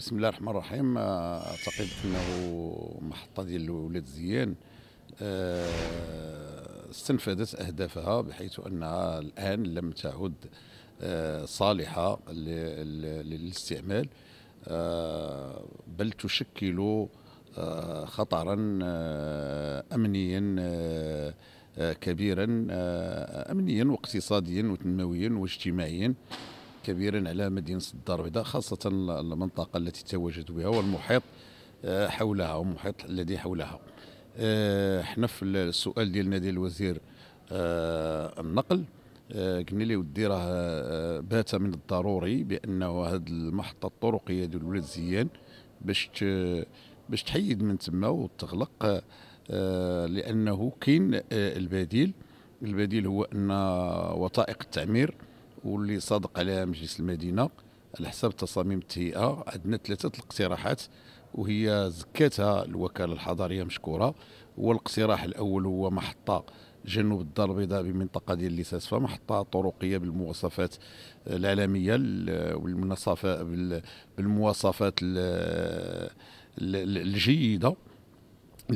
بسم الله الرحمن الرحيم آه، اعتقد انه محطه ديال ولاد زيان آه، استنفذت اهدافها بحيث انها الان لم تعد آه، صالحه للاستعمال بل تشكل خطرا امنيا كبيرا امنيا واقتصاديا وتنمويا واجتماعيا كبيرا على مدينة الدار البيضاء خاصة المنطقة التي تواجد بها والمحيط آه، حولها والمحيط الذي حولها آه، حنا في السؤال ديالنا ديال الوزير آه، النقل قلنا لي ودي راه بات من الضروري بانه هذه المحطه الطرقيه ديال ولاد زيان باش باش تحيد من تما وتغلق لانه كاين البديل البديل هو ان وثائق التعمير واللي صادق عليها مجلس المدينه على حسب تصاميم التهيئه عندنا ثلاثه الاقتراحات وهي زكاتها الوكاله الحضاريه مشكوره والاقتراح الاول هو محطه جنوب الدار البيضاء بمنطقه ديال لساسفه محطه طرقيه بالمواصفات العالميه والمنصفه بالمواصفات الجيده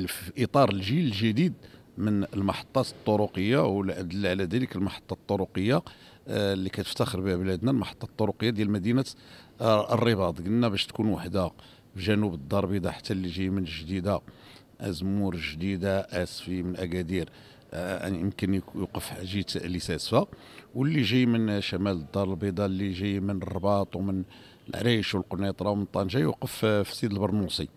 في اطار الجيل الجديد من المحطات الطرقيه ودل على ذلك المحطه الطرقيه آه، اللي كتفتخر بها بلادنا المحطه الطرقيه ديال مدينه آه، الرباط قلنا باش تكون وحده في جنوب الدار البيضاء حتى اللي جاي من الجديده ازمور الجديده اسفي من اكادير آه، يعني يمكن يوقف حاجيت لساسفا واللي جاي من شمال الدار البيضاء اللي جاي من الرباط ومن العريش والقنيطره ومن طنجه يوقف في سيد البرنوصي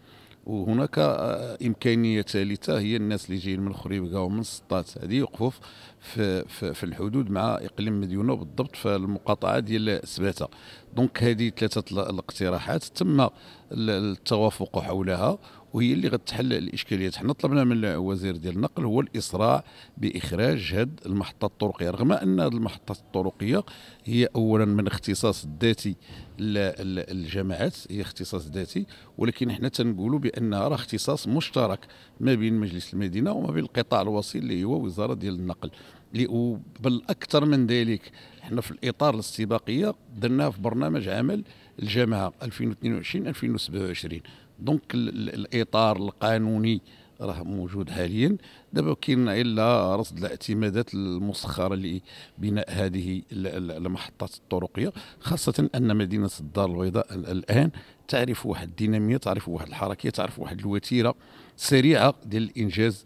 وهناك آه، امكانيه ثالثه هي الناس اللي جايين من الخريبكه ومن سطات هذه يوقفوا في, في, في الحدود مع اقليم مديونه بالضبط في المقاطعه ديال سباته دونك هذه ثلاثه الاقتراحات تم التوافق حولها وهي اللي غتحل الاشكاليات حنا طلبنا من وزير ديال النقل هو الاسراع باخراج هاد المحطه الطرقيه رغم ان هاد المحطه الطرقيه هي اولا من اختصاص الذاتي للجماعات هي اختصاص ذاتي ولكن حنا تنقولوا بانها راه اختصاص مشترك ما بين مجلس المدينه وما بين القطاع الوصيل اللي هو وزاره ديال النقل بل اكثر من ذلك احنا في الاطار الاستباقيه درناه في برنامج عمل الجامعه 2022 2027 دونك الاطار القانوني راه موجود حاليا دابا كاين الا رصد الاعتمادات المسخره لبناء هذه المحطات الطرقيه خاصه ان مدينه الدار البيضاء الان تعرف واحد الديناميه تعرف واحد الحركيه تعرف واحد الوتيره سريعه ديال الانجاز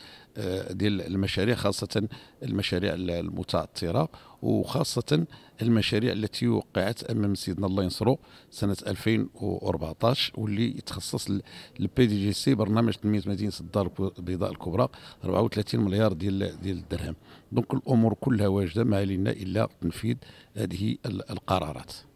ديال المشاريع خاصة المشاريع المتعثرة وخاصة المشاريع التي وقعت أمام سيدنا الله ينصرو سنة 2014 واللي يتخصص البي دي جي سي برنامج تنمية مدينة الدار البيضاء الكبرى 34 مليار ديال ديال الدرهم دونك الأمور كلها واجدة ما علينا إلا تنفيذ هذه القرارات